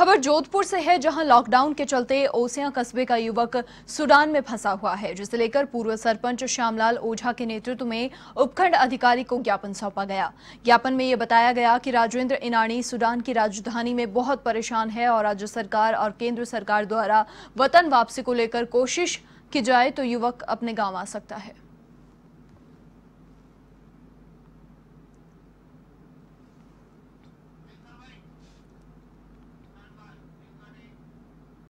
खबर जोधपुर से है जहां लॉकडाउन के चलते ओसिया कस्बे का युवक सूडान में फंसा हुआ है जिसे लेकर पूर्व सरपंच श्यामलाल ओझा के नेतृत्व में उपखंड अधिकारी को ज्ञापन सौंपा गया ज्ञापन में ये बताया गया कि राजेंद्र इनानी सूडान की राजधानी में बहुत परेशान है और राज्य सरकार और केंद्र सरकार द्वारा वतन वापसी को लेकर कोशिश की जाए तो युवक अपने गाँव आ सकता है